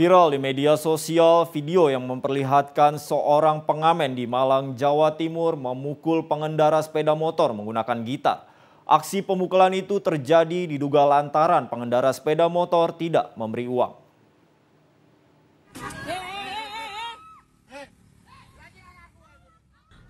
Viral di media sosial video yang memperlihatkan seorang pengamen di Malang, Jawa Timur memukul pengendara sepeda motor menggunakan gitar. Aksi pemukulan itu terjadi diduga lantaran pengendara sepeda motor tidak memberi uang.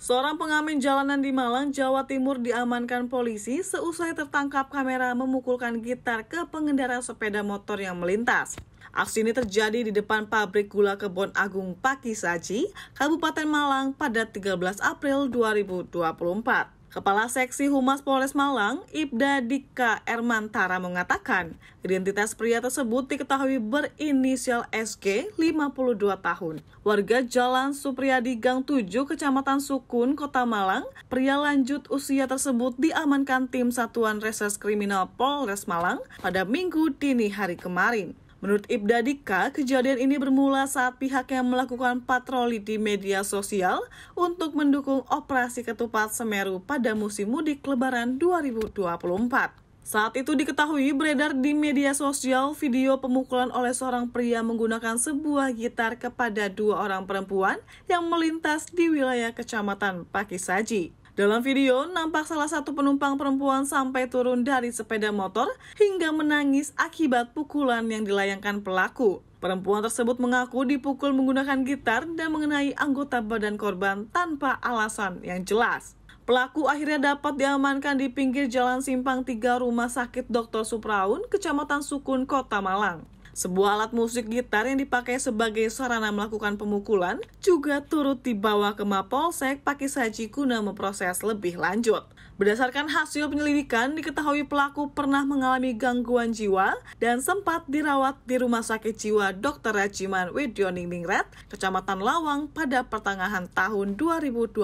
Seorang pengamen jalanan di Malang, Jawa Timur diamankan polisi seusai tertangkap kamera memukulkan gitar ke pengendara sepeda motor yang melintas. Aksi ini terjadi di depan pabrik gula Kebon Agung Pakisaji, Kabupaten Malang pada 13 April 2024. Kepala Seksi Humas Polres Malang, Ibda Dika Ermantara mengatakan, identitas pria tersebut diketahui berinisial SG, 52 tahun. Warga Jalan Supriyadi Gang 7, Kecamatan Sukun, Kota Malang, pria lanjut usia tersebut diamankan tim Satuan Reses Kriminal Polres Malang pada minggu dini hari kemarin. Menurut Ibda Dika, kejadian ini bermula saat pihak yang melakukan patroli di media sosial untuk mendukung operasi ketupat Semeru pada musim mudik Lebaran 2024. Saat itu diketahui beredar di media sosial video pemukulan oleh seorang pria menggunakan sebuah gitar kepada dua orang perempuan yang melintas di wilayah Kecamatan Pakisaji. Dalam video, nampak salah satu penumpang perempuan sampai turun dari sepeda motor hingga menangis akibat pukulan yang dilayangkan pelaku. Perempuan tersebut mengaku dipukul menggunakan gitar dan mengenai anggota badan korban tanpa alasan yang jelas. Pelaku akhirnya dapat diamankan di pinggir jalan simpang tiga Rumah Sakit Dr. Supraun, Kecamatan Sukun, Kota Malang. Sebuah alat musik gitar yang dipakai sebagai sarana melakukan pemukulan juga turut dibawa ke Mapolsek Pakisaji guna memproses lebih lanjut. Berdasarkan hasil penyelidikan, diketahui pelaku pernah mengalami gangguan jiwa dan sempat dirawat di Rumah Sakit Jiwa Dr. Rajiman Widioningrat, Kecamatan Lawang pada pertengahan tahun 2023.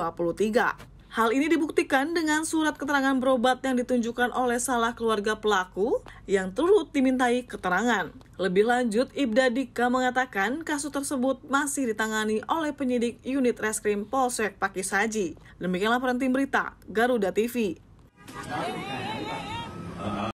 Hal ini dibuktikan dengan surat keterangan berobat yang ditunjukkan oleh salah keluarga pelaku yang turut dimintai keterangan. Lebih lanjut, Ibda Dika mengatakan kasus tersebut masih ditangani oleh penyidik unit reskrim Polsek Pakisaji. Demikian laporan tim berita Garuda TV.